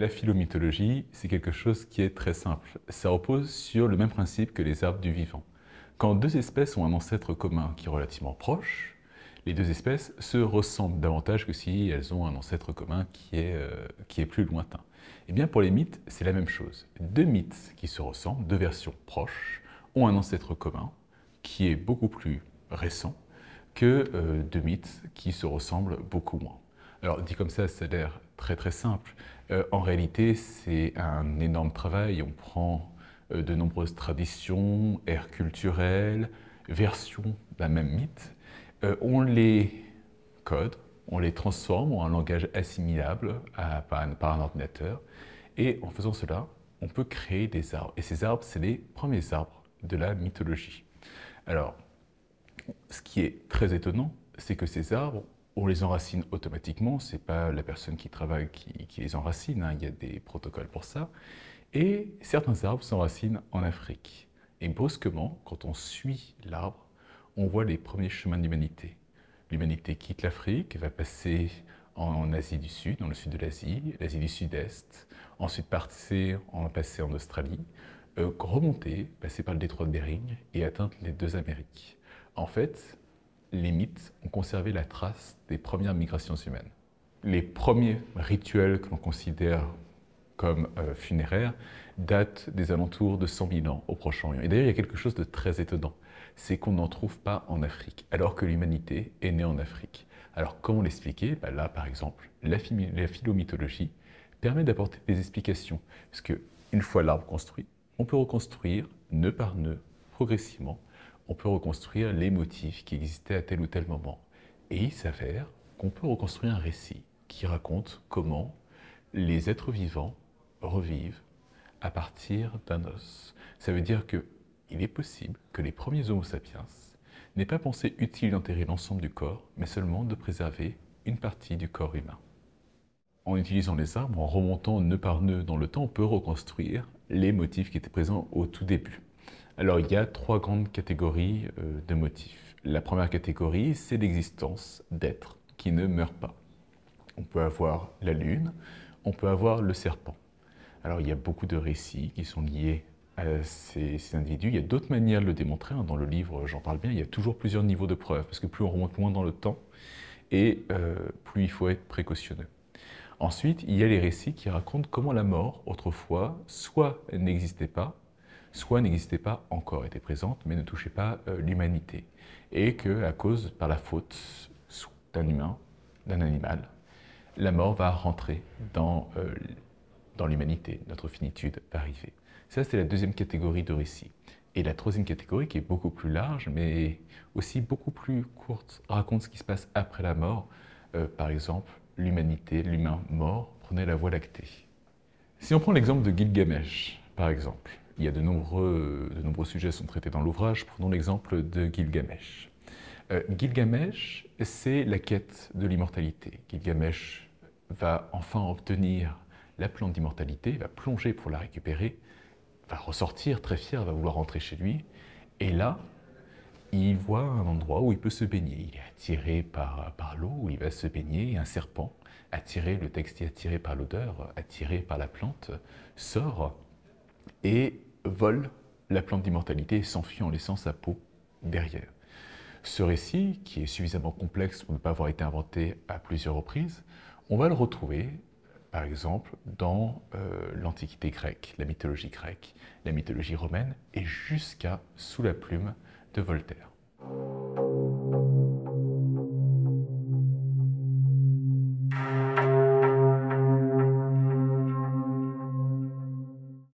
la philomythologie, c'est quelque chose qui est très simple. Ça repose sur le même principe que les arbres du vivant. Quand deux espèces ont un ancêtre commun qui est relativement proche, les deux espèces se ressemblent davantage que si elles ont un ancêtre commun qui est, euh, plus lointain. Eh bien, pour les mythes, c'est la même chose. Deux mythes qui se ressemblent, deux versions proches, ont un ancêtre commun qui est beaucoup plus récent que euh, deux mythes qui se ressemblent beaucoup moins. Alors dit comme ça, ça a l'air très très simple. Euh, en réalité, c'est un énorme travail. On prend euh, de nombreuses traditions, aires culturelles, versions d'un même mythe. Euh, on les code, on les transforme en un langage assimilable à, par un ordinateur. Et en faisant cela, on peut créer des arbres. Et ces arbres, c'est les premiers arbres de la mythologie. Alors, ce qui est très étonnant, c'est que ces arbres on les enracine automatiquement, ce n'est pas la personne qui travaille qui, les enracine, hein, il y a des protocoles pour ça. Et certains arbres s'enracinent en Afrique. Et brusquement, quand on suit l'arbre, on voit les premiers chemins de l'humanité. L'humanité quitte l'Afrique, va passer en Asie du Sud, dans le sud de l'Asie, l'Asie du Sud-Est, ensuite en passer en Australie, euh, remonter, passer par le détroit de Bering et atteindre les deux Amériques. En fait, les mythes ont conservé la trace des premières migrations humaines. Les premiers rituels que l'on considère comme euh, funéraires datent des alentours de 100 000 ans au Proche-Orient. Et d'ailleurs, il y a quelque chose de très étonnant, c'est qu'on n'en trouve pas en Afrique, alors que l'humanité est née en Afrique. Alors comment l'expliquer bah Là, par exemple, la, la philomythologie permet d'apporter des explications, parce que une fois l'arbre construit, on peut reconstruire nœud par nœud, progressivement, on peut reconstruire les motifs qui existaient à tel ou tel moment. Et il s'avère qu'on peut reconstruire un récit qui raconte comment les êtres vivants revivent à partir d'un os. Ça veut dire qu'il est possible que les premiers Homo sapiens n'aient pas pensé utile d'enterrer l'ensemble du corps, mais seulement de préserver une partie du corps humain. En utilisant les arbres, en remontant nœud par nœud dans le temps, on peut reconstruire les motifs qui étaient présents au tout début. Alors il y a trois grandes catégories euh, de motifs. La première catégorie, c'est l'existence d'êtres qui ne meurent pas. On peut avoir la lune, on peut avoir le serpent. Alors il y a beaucoup de récits qui sont liés à ces, individus. Il y a d'autres manières de le démontrer. Hein. Dans le livre, j'en parle bien, il y a toujours plusieurs niveaux de preuves, parce que plus on remonte moins dans le temps, et euh, plus il faut être précautionneux. Ensuite, il y a les récits qui racontent comment la mort, autrefois, soit n'existait pas, soit n'existait pas encore, était présente, mais ne touchait pas euh, l'humanité. Et que, à cause, par la faute d'un humain, d'un animal, la mort va rentrer euh, dans, l'humanité, notre finitude va arriver. Ça, c'est la deuxième catégorie de récits. Et la troisième catégorie, qui est beaucoup plus large, mais aussi beaucoup plus courte, raconte ce qui se passe après la mort. Euh, par exemple, l'humanité, l'humain mort, prenait la voie lactée. Si on prend l'exemple de Gilgamesh, par exemple, il y a de nombreux, de nombreux sujets sont traités dans l'ouvrage. Prenons l'exemple de Gilgamesh. Euh, Gilgamesh, c'est la quête de l'immortalité. Gilgamesh va enfin obtenir la plante d'immortalité, va plonger pour la récupérer, va ressortir très fier, va vouloir rentrer chez lui. Et là, il voit un endroit où il peut se baigner. Il est attiré par, par l'eau, où il va se baigner, un serpent, attiré, le texte est attiré par l'odeur, attiré par la plante, sort et vole la plante d'immortalité et s'enfuit en laissant sa peau derrière. Ce récit, qui est suffisamment complexe pour ne pas avoir été inventé à plusieurs reprises, on va le retrouver, par exemple, dans euh, l'Antiquité grecque, la mythologie grecque, la mythologie romaine et jusqu'à sous la plume de Voltaire.